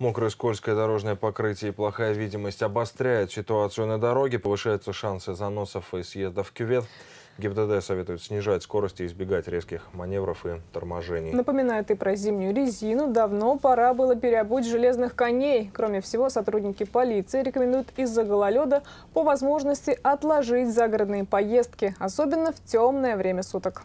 Мокрое скользкое дорожное покрытие и плохая видимость обостряют ситуацию на дороге, повышаются шансы заносов и съездов в кювет. ГИБДД советует снижать скорость и избегать резких маневров и торможений. Напоминает и про зимнюю резину. Давно пора было переобуть железных коней. Кроме всего, сотрудники полиции рекомендуют из-за гололеда по возможности отложить загородные поездки, особенно в темное время суток.